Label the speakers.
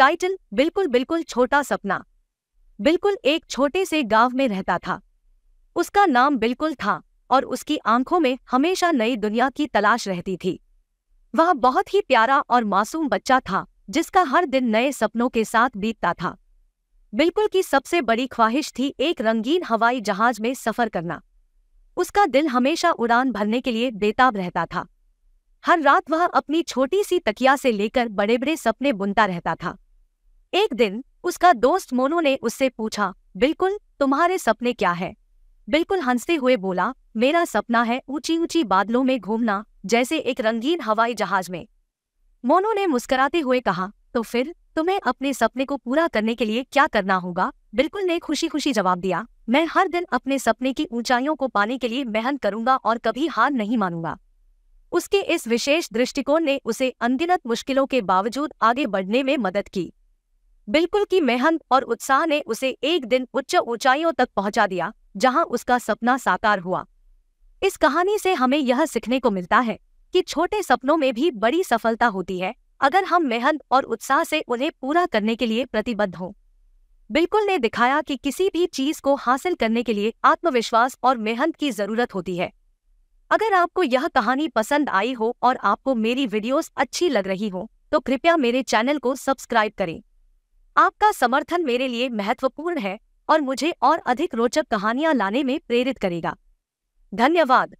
Speaker 1: title बिल्कुल बिल्कुल छोटा सपना बिल्कुल एक छोटे से गांव में रहता था उसका नाम बिल्कुल था और उसकी आंखों में हमेशा नई दुनिया की तलाश रहती थी वह बहुत ही प्यारा और मासूम बच्चा था जिसका हर दिन नए सपनों के साथ बीतता था बिल्कुल की सबसे बड़ी ख्वाहिश थी एक रंगीन हवाई जहाज में सफर करना उसका दिल हमेशा उड़ान भरने के लिए बेताब रहता था हर रात वह अपनी छोटी सी तकिया से लेकर बड़े बड़े सपने बुनता रहता था एक दिन उसका दोस्त मोनू ने उससे पूछा बिल्कुल तुम्हारे सपने क्या है बिल्कुल हंसते हुए बोला मेरा सपना है ऊंची ऊंची बादलों में घूमना जैसे एक रंगीन हवाई जहाज में मोनू ने मुस्कुराते हुए कहा तो फिर तुम्हें अपने सपने को पूरा करने के लिए क्या करना होगा बिल्कुल ने खुशी खुशी जवाब दिया मैं हर दिन अपने सपने की ऊंचाइयों को पाने के लिए मेहनत करूंगा और कभी हार नहीं मानूंगा उसके इस विशेष दृष्टिकोण ने उसे अनगिनत मुश्किलों के बावजूद आगे बढ़ने में मदद की बिल्कुल की मेहनत और उत्साह ने उसे एक दिन उच्च ऊंचाइयों तक पहुंचा दिया जहां उसका सपना साकार हुआ इस कहानी से हमें यह सीखने को मिलता है कि छोटे सपनों में भी बड़ी सफलता होती है अगर हम मेहनत और उत्साह से उन्हें पूरा करने के लिए प्रतिबद्ध हों बिल्कुल ने दिखाया कि किसी भी चीज को हासिल करने के लिए आत्मविश्वास और मेहनत की जरूरत होती है अगर आपको यह कहानी पसंद आई हो और आपको मेरी वीडियोस अच्छी लग रही हो तो कृपया मेरे चैनल को सब्सक्राइब करें आपका समर्थन मेरे लिए महत्वपूर्ण है और मुझे और अधिक रोचक कहानियां लाने में प्रेरित करेगा धन्यवाद